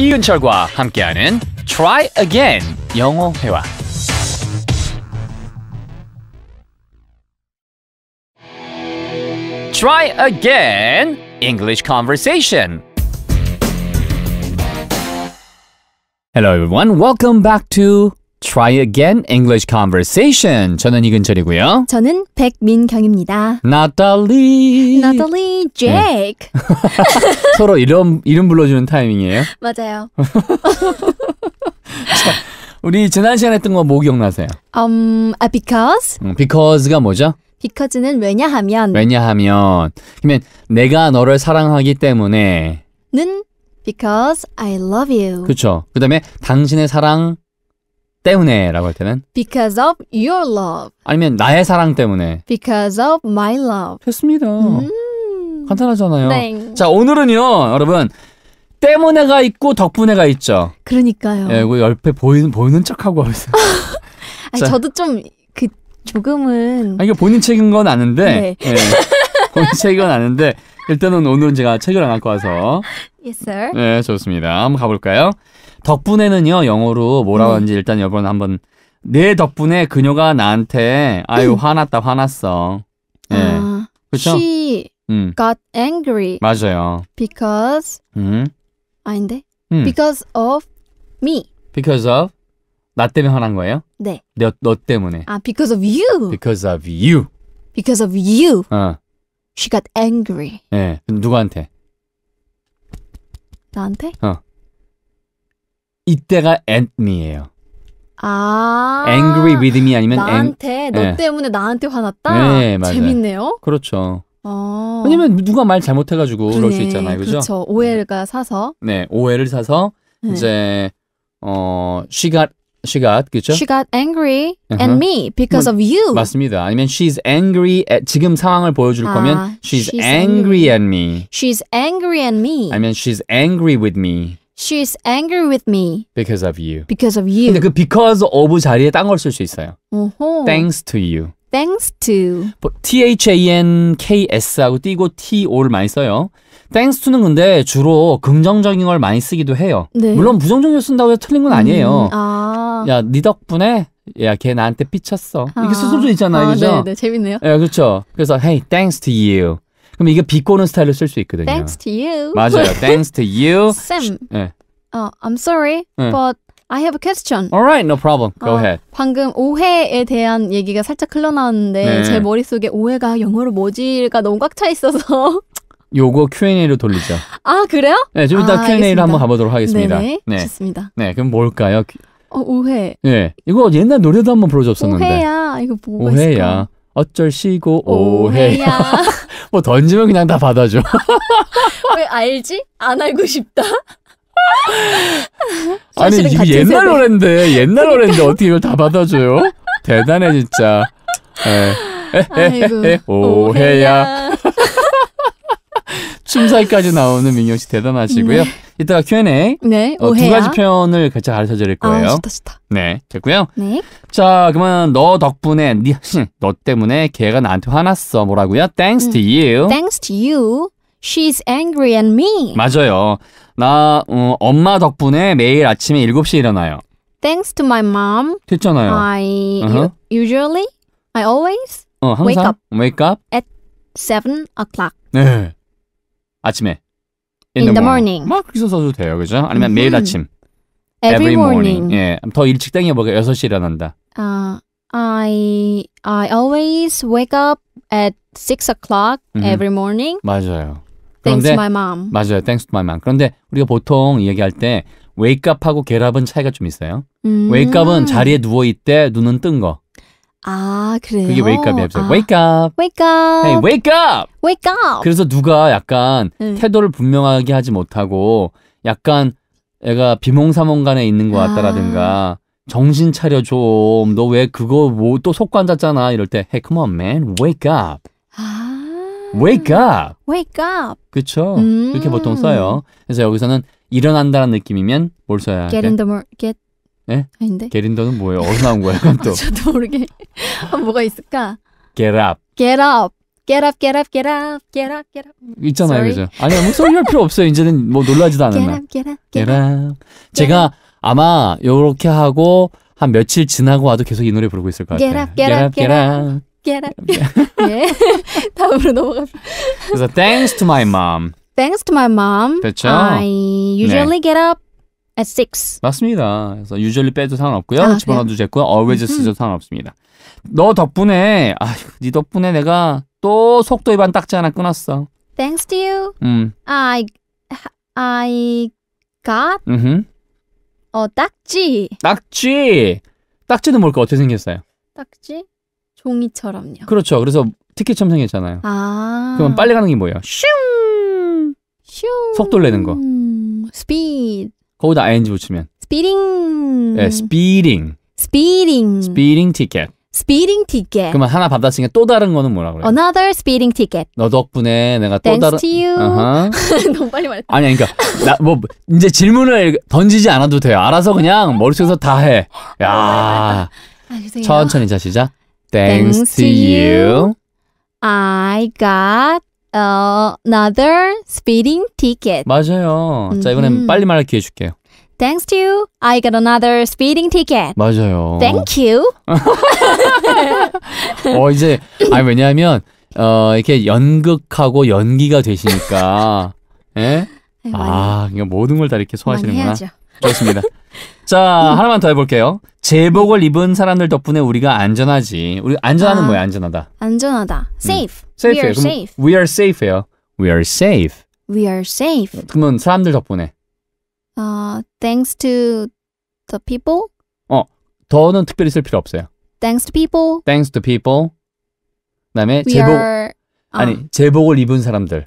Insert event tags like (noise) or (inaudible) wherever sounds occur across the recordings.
이윤철과 함께하는 Try Again 영어 회화. Try Again English Conversation. Hello everyone, welcome back to Try Again English Conversation. 저는 이근철이고요. 저는 백민경입니다. Natalie. Natalie, Jake. 네. (laughs) 서로 이름 이름 불러주는 타이밍이에요. 맞아요. (laughs) 우리 지난 시간 했던 거 뭐 기억나세요? Um, because. 음, because가 뭐죠? Because는 왜냐하면. 왜냐하면. 그러면 내가 너를 사랑하기 때문에. 는 because I love you. 그렇죠. 그다음에 당신의 사랑 때문에라고 할 때는 because of your love 아니면 나의 사랑 때문에 because of my love 됐습니다. 음. 간단하잖아요. 네. 자 오늘은요 여러분 때문에가 있고 덕분에가 있죠. 그러니까요. 예, 그 옆에 보이는 보이는 척하고 하고 있 (laughs) 아니 저도 좀 그 조금은 아 이게 본인 책인 건 아는데 네. 예, 본인 책인 건 아는데 일단은 오늘은 제가 책을 안 갖고 와서 Yes, sir. 네, 좋습니다. 한번 가볼까요? 덕분에는요, 영어로 뭐라고 하는지 일단 여번 한번. 내 덕분에 그녀가 나한테, 아유, 화났다, 화났어. 예. 네. 아, 그쵸? She 음. got angry. 맞아요. Because, 음. 아닌데? 음. Because of me. Because of? 나 때문에 화난 거예요? 네. 너, 너 때문에. 아, because of you. Because of you. Because of you. 어. She got angry. 예. 네. 누구한테? 나한테? 어. 이때가 at me예요. 아. angry with me 아니면 나한테 a 너 네. 때문에 나한테 화났다. 네, 맞아요. 재밌네요. 그렇죠. 어... 왜냐면 누가 말 잘못해가지고 그러네. 그럴 수 네, 있잖아요, 그죠? 그렇죠. 오해가 사서. 네, 오해를 사서 네. 이제 어 she got she got 그렇죠? She got angry uh-huh. and me because 뭐, of you. 맞습니다. 아니면 she's angry at 지금 상황을 보여줄 아, 거면 she's, she's angry, angry at me. She's angry at me. 아니면 she's angry with me. She's angry with me. Because of you. Because of you. 근데 그 because of 자리에 딴걸쓸수 있어요. Thanks to you. thanks to. 뭐, thanks하고 띄고 to를 많이 써요. thanks to는 근데 주로 긍정적인 걸 많이 쓰기도 해요. 네. 물론 부정적으로 쓴다고 해서 틀린 건 음, 아니에요. 음, 아. 야, 네 덕분에 야, 걔 나한테 삐쳤어. 아. 이게 수술도 있잖아요. 아, 그죠? 네, 네, 재밌네요. 예, 그렇죠. 그래서 hey, thanks to you. 그럼 이게 비꼬는 스타일로 쓸 수 있거든요. Thanks to you. 맞아요. (laughs) thanks to you. Sam. 네. Uh, I'm sorry, 네. but I have a question. Alright, no problem. Go 어, ahead. 방금 오해에 대한 얘기가 살짝 흘러나왔는데 네. 제 머릿속에 오해가 영어로 뭐지가 너무 꽉 차 있어서 (laughs) 요거 Q&A로 돌리죠. 아 그래요? 네, 좀 이따 아, Q&A로 한번 가보도록 하겠습니다. 네네, 네, 좋습니다. 네, 그럼 뭘까요? 어, 오해. 네, 이거 옛날 노래도 한번 불러줬었는데. 오해야, 이거 뭐가 오해야. 있을까? 어쩔 시고 오해야. (laughs) 뭐 던지면 그냥 다 받아줘. (laughs) 왜 알지? 안 알고 싶다. 아니 이게 옛날 노래데 옛날 그러니까. 노래데 어떻게 이걸 다 받아줘요? (laughs) 대단해 진짜. 예. 에, 에, 에, 오해야. 춤사위까지 나오는 민경 씨 대단하시고요. 네. 이따가 Q&A 네, 어, 두 가지 표현을 같이 가르쳐 드릴 아, 거예요. 아, 좋다, 좋다. 네, 됐고요. 네. 자, 그러면 너 덕분에 너 때문에 걔가 나한테 화났어. 뭐라고요? Thanks 음. to you. Thanks to you. She's angry at me. 맞아요. 나 어, 엄마 덕분에 매일 아침에 7시에 일어나요. Thanks to my mom, 됐잖아요. I Uh-huh. u- usually, I always 어, 항상 wake up. wake up? seven o'clock. 네. 아침에. In the morning. 막 그렇게 써도 돼요. 그죠? 아니면 매일 음흠. 아침. Every, morning. 예. 더 일찍 땡겨 볼게요. 6시 일어난다. Uh, I I always wake up at six o'clock Mhm. every morning 맞아요. 그런데 Thanks my mom. 맞아요. Thanks to my mom. 그런데 우리가 보통 얘기할 때 wake up하고 get up은 차이가 좀 있어요. 음. wake up은 자리에 누워 있대 눈은 뜬 거. 아 그래요? 그게 wake up이에요. 아. wake up. wake up. Hey, wake up. wake up. 그래서 누가 약간 음. 태도를 분명하게 하지 못하고 약간 애가 비몽사몽간에 있는 것 같다라든가 아. 정신 차려 좀너 왜 그거 뭐 또속관앉잖아 이럴 때 Hey come on man wake up. wake 음. up. wake up. 그쵸? 음. 이렇게 보통 써요. 그래서 여기서는 일어난다는 느낌이면 뭘 써야 돼? get in the mor- get 예? 아닌데? 게린더는 뭐예요? 어디 나온 거예 그럼 또 저도 모르게 아, 뭐가 있을까? get up. get up. get up get up get up get up get up 있잖아요. 그죠? 아니요. 뭐 소리 할 필요 없어요. 이제는 뭐 놀라지도 않은 get get get get up. up. 제가 아마 요렇게 하고 한 며칠 지나고 와도 계속 이 노래 부르고 있을 것 같아요. Get up, get up, get up. get up. (laughs) 예. 네. (laughs) 다음으로 넘어갑니 그래서 thanks to my mom. Thanks to my mom. 그렇죠. I 네. usually 네. get up at 6. 맞습니다. 그래서 usually 빼도 상관없고요. 아, 집어넣어도 됐고요. 네. always 쓰도 상관없습니다. 너 덕분에 아휴, 네 덕분에 내가 또 속도 위반 딱지 하나 끊었어. Thanks to you. 음. I I got 음흠. 어 딱지. 딱지. 딱지는 뭘까? 어떻게 생겼어요? 딱지? 종이처럼요. 그렇죠. 그래서 티켓 첨성했잖아요. 아. 그럼 빨리 가는 게 뭐예요? 슝! 슝! 속도 내는 거. 스피드. 거기다 ing 붙이면. 스피딩. 네, 스피딩. 스피딩. 스피딩 티켓. 스피딩 티켓. 그러면 하나 받았으니까 또 다른 거는 뭐라 그래요? Another speeding ticket. 너 덕분에 내가 또 Thanks 다른. To you. Uh-huh. (laughs) 너무 빨리 말했다. 아니 그러니까 나 뭐 이제 질문을 던지지 않아도 돼요. 알아서 그냥 머릿속에서 다 해. 야. 아, 천천히 자 시작. Thanks to you, I got another speeding ticket. 맞아요. 자, 이번엔 빨리 말할 기회 줄게요. Thanks to you, I got another speeding ticket. 맞아요. Thank you. 어, 이제, 아니, 왜냐하면, 어, 이렇게 연극하고 연기가 되시니까, 예? 아이 아, 모든 걸 다 이렇게 소화하시는구나. 해야죠. 좋습니다. 자, 하나만 더 해볼게요. 제복을 입은 사람들 덕분에 우리가 안전하지. 우리 안전하는 아, 뭐야? 안전하다. 안전하다. 음. Safe. 음. safe. We are safe. We are safe예요. We are safe. We are safe. 그러면 사람들 덕분에. uh, thanks to the people. 어, 더는 특별히 쓸 필요 없어요. Thanks to people. Thanks to people. 그다음에 We 제복 are... 아. 아니 제복을 입은 사람들.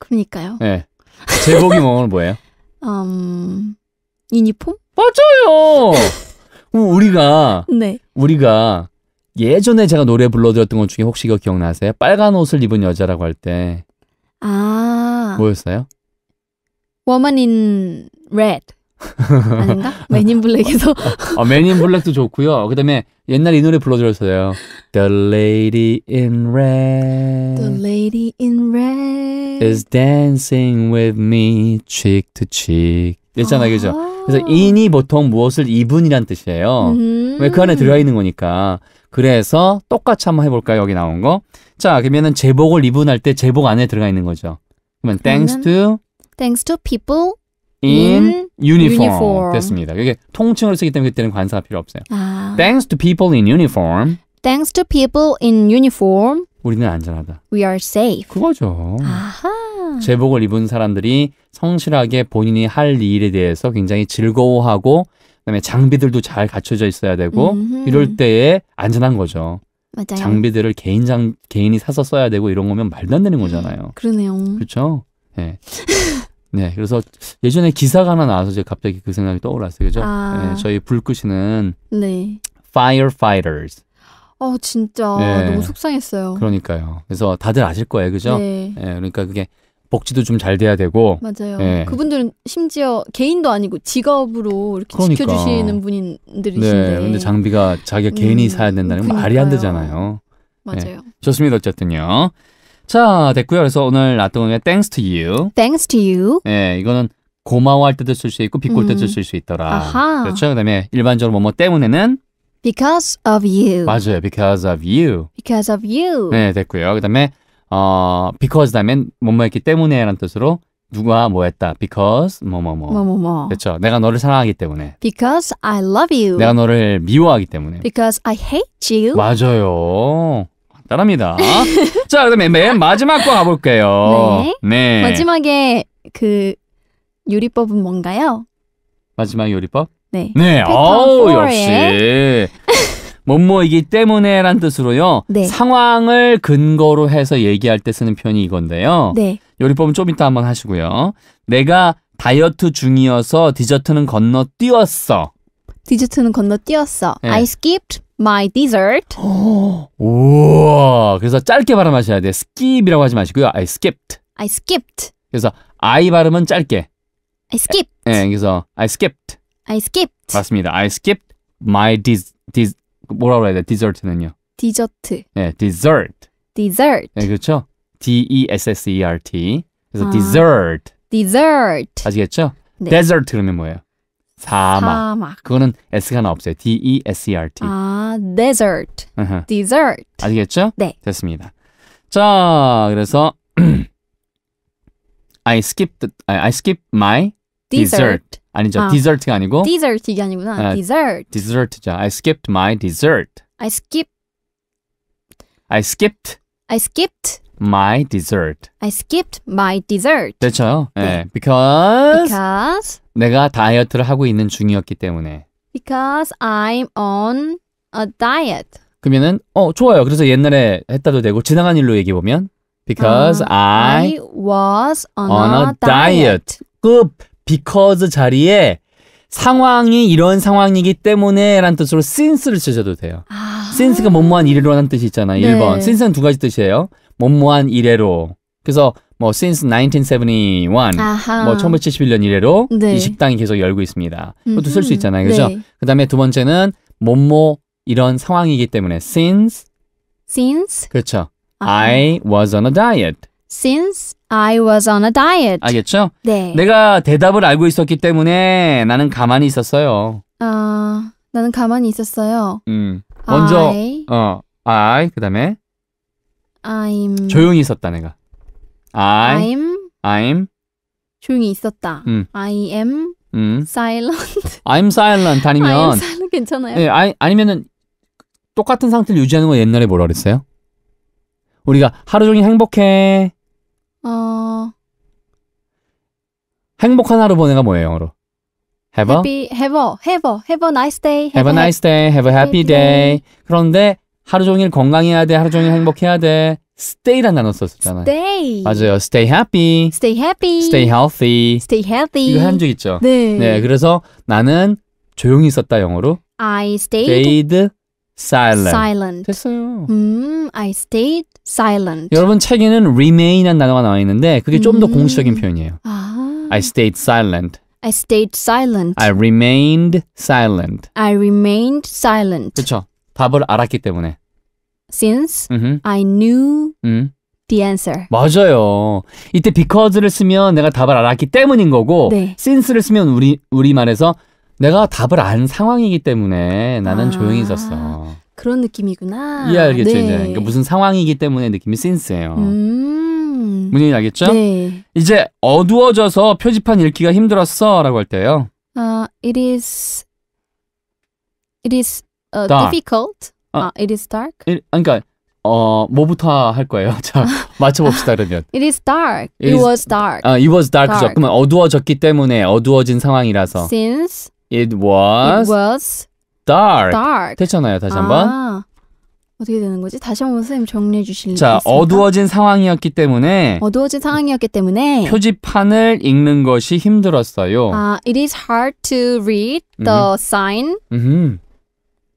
그러니까요. 네. 제복이 뭐는 뭐예요? (laughs) 음, 유니폼? 맞아요. 우리가 네. 우리가 예전에 제가 노래 불러드렸던 것 중에 혹시 이거 기억나세요? 빨간 옷을 입은 여자라고 할 때. 아. 뭐였어요? Woman in Red. (laughs) 아닌가? 맨인 블랙에서. 어, 맨인 블랙도 좋고요. 그다음에 옛날 이 노래 불러드렸어요. The lady in red. The lady in red is dancing with me cheek to cheek. 있잖아요, 그죠? 그래서 인이 보통 무엇을 입은이란 뜻이에요. 음~ 왜그 안에 들어있는 거니까. 그래서 똑같이 한번 해볼까요? 여기 나온 거. 자, 그러면은 제복을 입은할 때 제복 안에 들어가 있는 거죠. 그러면 thanks to thanks to people in, uniform. uniform. 됐습니다. 이게 통칭으 쓰기 때문에 그때는 관사가 필요 없어요. 아~ thanks to people in uniform. thanks to people in uniform. 우리는 안전하다. We are safe. 그거죠. 아하. 음. 제복을 입은 사람들이 성실하게 본인이 할 일에 대해서 굉장히 즐거워하고 그다음에 장비들도 잘 갖춰져 있어야 되고 음흠. 이럴 때에 안전한 거죠. 맞아요. 장비들을 개인 장 개인이 사서 써야 되고 이런 거면 말도 안 되는 거잖아요. 음, 그러네요. 그렇죠. 예. 네. 네, 그래서 예전에 기사가 하나 나와서 제가 갑자기 그 생각이 떠올랐어요. 그죠? 아. 네, 저희 불 끄시는 네. firefighters. 어, 진짜 네. 너무 속상했어요. 그러니까요. 그래서 다들 아실 거예요. 그죠? 네. 네. 그러니까 그게 복지도 좀 잘 돼야 되고 맞아요. 네. 그분들은 심지어 개인도 아니고 직업으로 이렇게 그러니까. 지켜주시는 분들이신데 네, 근데 장비가 자기 음, 개인이 음, 사야 된다는 건 말이 안 되잖아요. 예. 맞아요. 네. 좋습니다. 어쨌든요. 자 됐고요. 그래서 오늘 나동의 Thanks to you. Thanks to you. 네, 이거는 고마워할 때도 쓸 수 있고 비꼴 때도 음. 쓸수 있더라. 아하. 그렇죠. 그다음에 일반적으로 뭐 뭐 때문에는 because of you. 맞아요. because of you. because of you. 네, 됐고요. 그다음에 어, because 다음 뭐뭐했기 때문에라는 뜻으로 누가 뭐했다. because 뭐뭐뭐. 뭐뭐뭐. 그렇죠. 내가 너를 사랑하기 때문에. Because I love you. 내가 너를 미워하기 때문에. Because I hate you. 맞아요. 간단합니다. (laughs) 자, 그다음에 맨 마지막 거 가볼게요. 네. 네. 마지막에 그 요리법은 뭔가요? 마지막 요리법? 네. 네. 아우 역시. (laughs) 뭐뭐이기 때문에란 뜻으로요. 네. 상황을 근거로 해서 얘기할 때 쓰는 표현이 이건데요. 네. 요리법은 좀 이따 한번 하시고요. 내가 다이어트 중이어서 디저트는 건너뛰었어. 디저트는 건너뛰었어. 네. I skipped my dessert. 오, 그래서 짧게 발음하셔야 돼. skip이라고 하지 마시고요. I skipped. I skipped. 그래서 I 발음은 짧게. I skipped. 예, 네, 그래서 I skipped. I skipped. 맞습니다. I skipped my dis, dis, 뭐라고 해야 돼? 디저트는요? 디저트. 네, dessert. dessert. 네, 그렇죠? D E S S E R T. 그래서 아, dessert. dessert. 아시겠죠? 네. desert 그러면 뭐예요? 사막. 사막. 그거는 S가 하나 없어요. D E S E R T. 아, desert. 으흠. dessert. 아시겠죠? 네. 됐습니다. 자, 그래서 I skipped I, I skipped my dessert. 아니죠. 아. 디저트가 아니고 디저트 s 이게 아니구나. 아, d e s 디저트죠. I skipped my dessert. I skip I skipped I skipped my dessert. I skipped my dessert. 그렇죠. 네. 네. Because, because 내가 다이어트를 하고 있는 중이었기 때문에. Because I'm on a diet. 그러면은 어 좋아요. 그래서 옛날에 했다도 되고 지나간 일로 얘기 보면 because uh, I, I was on, on a, a diet. diet. because 자리에 상황이 이런 상황이기 때문에 라는 뜻으로 since를 쓰셔도 돼요. 아. since가 뭐뭐한 이래로 라는 뜻이 있잖아요. 네. 1번. since는 두 가지 뜻이에요. 뭐뭐한 이래로. 그래서 뭐 since 1971, 아하. 뭐 1971년 이래로 네. 이 식당이 계속 열고 있습니다. 그것도 쓸 수 있잖아요. 그죠? 네. 그 다음에 두 번째는 뭐뭐 이런 상황이기 때문에 since since 그렇죠. 아. I was on a diet. Since I was on a diet. 알겠죠? 네. 내가 대답을 알고 있었기 때문에 나는 가만히 있었어요. 아, 나는 가만히 있었어요. 음. 먼저 I, 어, I 그다음에 I'm 조용히 있었다 내가. I, I'm I'm 조용히 있었다. 음. I am 음. silent. (laughs) I'm silent 아니면 I'm silent 괜찮아요? 예, 아니, 아니면은 똑같은 상태를 유지하는 건 옛날에 뭐라 그랬어요? 우리가 하루 종일 행복해. 어. 행복한 하루 보내가 뭐예요, 영어로? Have a happy, have a have a have a nice day. Have, a nice day. Have a happy day. 그런데 하루 종일 건강해야 돼. 하루 종일 행복해야 돼. stay란 단어 썼었잖아요. stay. 맞아요. stay happy. stay happy. stay healthy. stay healthy. 이거 한 적 있죠? 네. 네. 그래서 나는 조용히 있었다 영어로 I stayed, stayed silent. silent. 됐어요. 음, I stayed silent. 여러분 책에는 remain한 단어가 나와 있는데 그게 좀 더 공식적인 표현이에요. 아. I stayed silent. I stayed silent. I remained silent. I remained silent. 그렇죠. 답을 알았기 때문에. Since 음흠. I knew 음. the answer. 맞아요. 이때 because를 쓰면 내가 답을 알았기 때문인 거고 네. since를 쓰면 우리 우리 말에서 내가 답을 안 상황이기 때문에 나는 아, 조용히 있어 그런 느낌이구나. 이해알겠죠? 네. 이제 그러니까 무슨 상황이기 때문에 느낌이 센스예요. 음... 문이 알겠죠? 네. 이제 어두워져서 표지판 읽기가 힘들었어라고 할 때요. 아, uh, it is it is uh, difficult. 어. 아, uh, it is dark. It, 아, 그러니까 어 뭐부터 할 거예요? (laughs) 자 맞춰봅시다 그러면. It is dark. It, it was dark. 아, it was d a r k dark. 그러면 어두워졌기 때문에 어두워진 상황이라서. Since It was, It was dark. dark. 됐잖아요. 다시 한번. 아, 어떻게 되는 거지? 다시 한 번 선생님 정리해 주실 자, 있습니까? 어두워진 상황이었기 때문에 어두워진 상황이었기 때문에 표지판을 읽는 것이 힘들었어요. 아, it is hard to read the sign 음,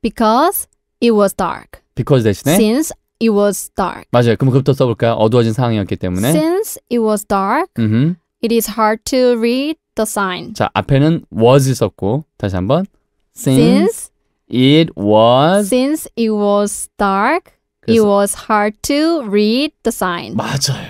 because it was dark. because 대신에 Since it was dark. 맞아요. 그럼 그부터 써볼까요? 어두워진 상황이었기 때문에. Since it was dark, 음, it is hard to read the sign. 자, 앞에는 was 있었고 다시 한번 since, since it was since it was dark, it was hard to read the sign. 맞아요.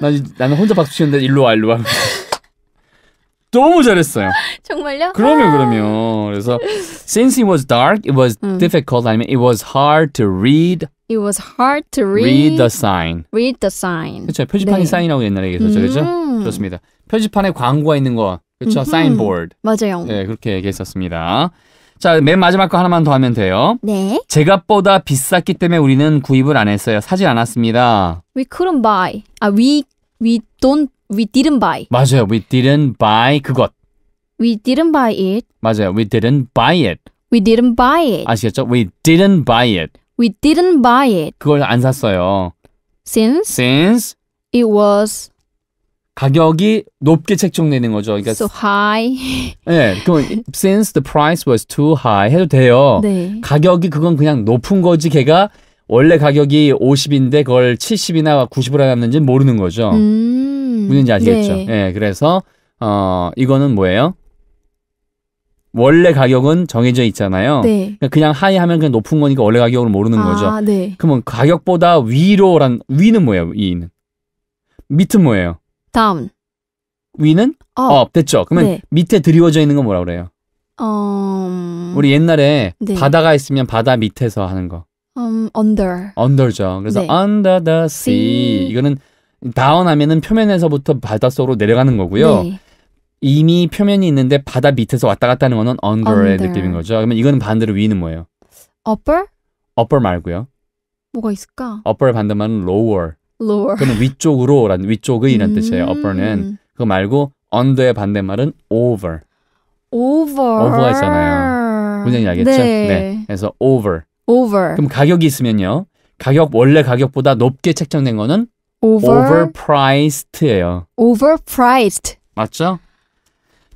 난 나는 혼자 박수 치는데 일로 와 일로 와. (laughs) 너무 잘했어요. 정말요? 그러면 그러면 그래서 since it was dark, it was 음. difficult. I mean, it was hard to read It was hard to read, read the sign. read the sign. 그렇죠. 표지판이 네. 사인이라고 옛날에 얘기했었죠. 그렇죠? 음. 그렇습니다. 표지판에 광고가 있는 거. 그렇죠. 음흠. 사인보드. 맞아요. 네, 그렇게 얘기했었습니다. 자, 맨 마지막 거 하나만 더 하면 돼요. 네. 제값보다 비쌌기 때문에 우리는 구입을 안 했어요. 사지 않았습니다. We couldn't buy. 아, we we don't we didn't buy. 맞아요. We didn't buy 그것. We didn't buy it. 맞아요. We didn't buy it. We didn't buy it. 아시겠죠? We didn't buy it. We didn't buy it. 그걸 안 샀어요. Since Since it was 가격이 높게 책정되는 거죠. 그러니까 so high. (laughs) 네, 그럼 since the price was too high 해도 돼요. 네. 가격이 그건 그냥 높은 거지 걔가 원래 가격이 50인데 그걸 70이나 90으로 해놨는지 모르는 거죠. 음, 무슨지 아시겠죠? 네. 네, 그래서 어 이거는 뭐예요? 원래 가격은 정해져 있잖아요. 네. 그러니까 그냥 하이 하면 그냥 높은 거니까 원래 가격을 모르는 아, 거죠. 네. 그러면 가격보다 위로란 위는 뭐예요? 위는 밑은 뭐예요? 다운. 위는 어, 업 됐죠. 그러면 네. 밑에 드리워져 있는 건 뭐라 그래요? u 음. 우리 옛날에 네. 바다가 있으면 바다 밑에서 하는 거. Um, under. under죠. 그래서 네. under the sea. 네. 이거는 다운하면은 표면에서부터 바닷속으로 내려가는 거고요. 네. 이미 표면이 있는데 바다 밑에서 왔다 갔다 하는 거는 under의 Under. 느낌인 거죠. 그러면 이거는 반대로 위는 뭐예요? upper? upper 말고요. 뭐가 있을까? upper의 반대말은 lower. lower. 그러면 위쪽으로라는 위쪽의 이런 음. 뜻이에요. upper는 그거 말고 under의 반대말은 over. over. over가 있잖아요. 문장이 알겠죠? 네. 네. 그래서 over. over. 그럼 가격이 있으면요. 가격 원래 가격보다 높게 책정된 거는 over? overpriced예요. overpriced. 맞죠?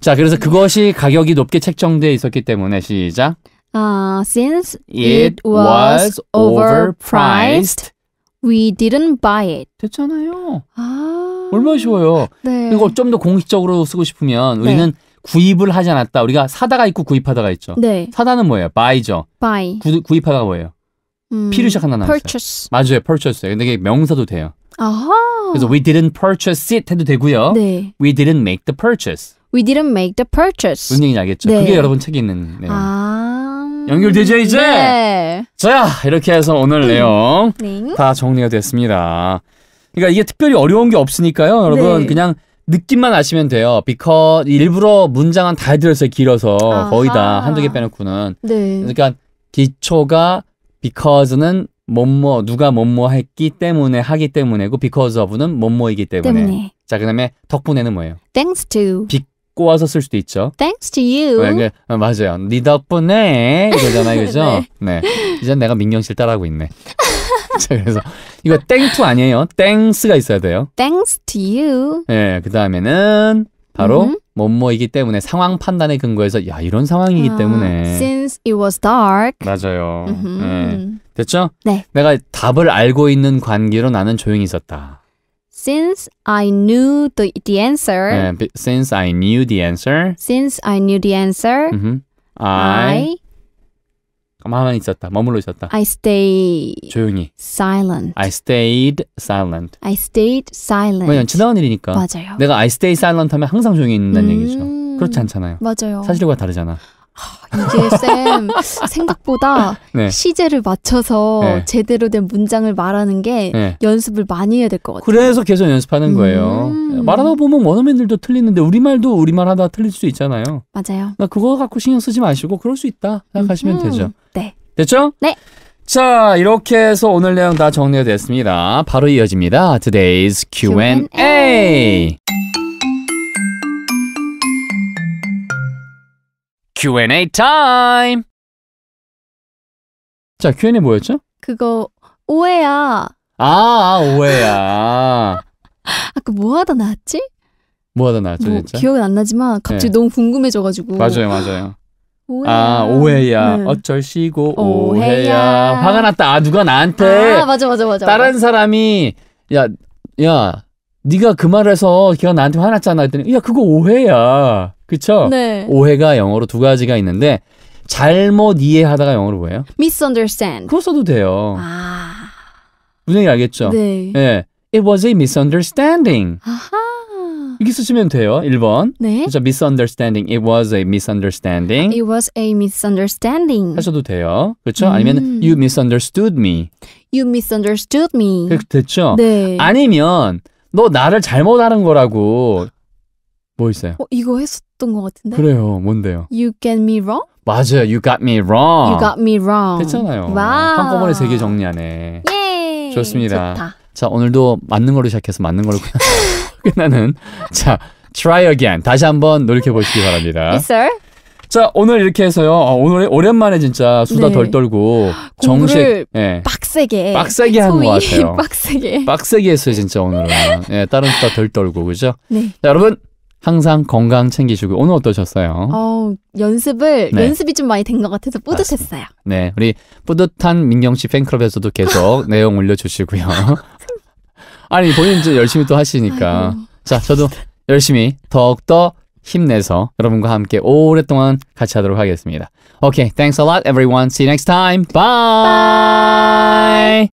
자, 그래서 그것이 가격이 높게 책정돼 있었기 때문에 시작. Uh, since it was overpriced, we didn't buy it. 됐잖아요. 아. 얼마나 쉬워요. 네. 이거 좀 더 공식적으로 쓰고 싶으면 우리는 네. 구입을 하지 않았다. 우리가 사다가 있고 구입하다가 있죠. 네. 사다는 뭐예요? buy죠. buy. 구, 구입하다가 뭐예요? 음, P로 시작한다는 단어. purchase. 맞아요. p u r c h a s e 근데 이게 명사도 돼요. 아하. 그래서 we didn't purchase it 해도 되고요. 네. we didn't make the purchase. We didn't make the purchase. 무슨 얘기인지 알겠죠? 네. 그게 여러분 책에 있는 내용. 아... 연결되죠 이제? 네. 자 이렇게 해서 오늘 음. 내용 네. 다 정리가 됐습니다. 그러니까 이게 특별히 어려운 게 없으니까요. 여러분 네. 그냥 느낌만 아시면 돼요. because 일부러 문장 한다해드어요 길어서 아하. 거의 다 한두 개 빼놓고는. 네. 그러니까 기초가 because는 뭐뭐 누가 뭐뭐 했기 때문에 하기 때문에고 because of는 뭐뭐이기 때문에. 때문에. 자 그다음에 덕분에는 뭐예요? thanks to. 갖고 와서 쓸 수도 있죠. Thanks to you. 어, (laughs) 네, 네, 맞아요. 네 덕분에 이거잖아요, 그죠? 네. 이제 내가 민경 씨를 따라하고 있네. (laughs) 자, 그래서 이거 땡투 아니에요. 땡스가 있어야 돼요. Thanks to you. 네, 그 다음에는 바로 mm -hmm. 뭐뭐이기 때문에 상황 판단에 근거해서 야 이런 상황이기 uh, 때문에 since it was dark 맞아요. Mm -hmm. 네. 됐죠? 네. 내가 답을 알고 있는 관계로 나는 조용히 있었다. Since I knew the, the answer. u t since I knew the answer. Since I knew the answer. 음흠. I, I 가만히 있었다. 머물러 있었다. I stay 조용히. Silent. I stayed silent. I stayed silent. 왜냐 지나온 일이니까. 맞아요. 내가 I stay silent 하면 항상 조용히 있는 음... 얘기죠. 그렇지 않잖아요. 맞아요. 사실과 다르잖아. 이게 쌤 (laughs) 생각보다 네. 시제를 맞춰서 네. 제대로 된 문장을 말하는 게 네. 연습을 많이 해야 될 것 같아요. 그래서 계속 연습하는 거예요. 음. 말하다 보면 원어민들도 틀리는데 우리말도 우리말 하다 틀릴 수 있잖아요. 맞아요. 그 그거 갖고 신경 쓰지 마시고 그럴 수 있다 생각하시면 음. 되죠. 네. 됐죠? 네. 자, 이렇게 해서 오늘 내용 다 정리가 됐습니다. 바로 이어집니다. Today's Q&A. Q&A. Q&A 타임! 자, Q&A 뭐였죠? 그거 오해야. 아, 아 오해야. (laughs) 아까 뭐 하다 나왔지? 뭐 하다 나왔죠, 뭐, 진짜? 기억은 안 나지만 갑자기 네. 너무 궁금해져가지고. 맞아요, 맞아요. 오해야. 아 오해야 네. 어쩔 시고 오해야. 오해야. 화가 났다 아 누가 나한테 아 맞아 맞아 맞아 다른 사람이 야야 네가 그말 해서 걔가 나한테 화났잖아 했더니 야 그거 오해야 그쵸? 네. 오해가 영어로 두 가지가 있는데 잘못 이해하다가 영어로 뭐예요? misunderstand. 그거 써도 돼요. 아. 분명히 알겠죠? 네. 예. It was a misunderstanding. 아하. 이렇게 쓰시면 돼요. 1번. 네. 그렇죠. misunderstanding. It was a misunderstanding. It was a misunderstanding. 하셔도 돼요. 그렇죠? 음. 아니면 you misunderstood me. You misunderstood me. 그렇게 됐죠? 네. 아니면 너 나를 잘못 아는 거라고 뭐 있어요? 어, 이거 했었던 것 같은데. 그래요. 뭔데요? You get me wrong? 맞아요. You got me wrong. You got me wrong. 됐잖아요. 와. 한꺼번에 세 개 정리하네. 예. 좋습니다. 좋다. 자, 오늘도 맞는 걸로 시작해서 맞는 걸로 (laughs) 끝나는 자, try again. 다시 한번 노력해 보시기 바랍니다. Yes, sir. 자 오늘 이렇게 해서요 어, 오늘 오랜만에 진짜 수다 네. 덜 떨고 (gasps) 정식 예. 빡세게 빡세게 한 것 같아요 (laughs) 빡세게 빡세게 했어요 진짜 오늘은 예, 다른 수다 덜 떨고 그죠 네. 자 여러분 항상 건강 챙기시고 오늘 어떠셨어요? 어, 연습을 네. 연습이 좀 많이 된 것 같아서 뿌듯했어요. 네, 우리 뿌듯한 민경 씨 팬클럽에서도 계속 (laughs) 내용 올려주시고요. (laughs) 아니 본인 도 열심히 또 하시니까 아이고. 자 저도 열심히 더욱더 힘내서 여러분과 함께 오랫동안 같이 하도록 하겠습니다. Okay, thanks a lot, everyone. See you next time. Bye. Bye.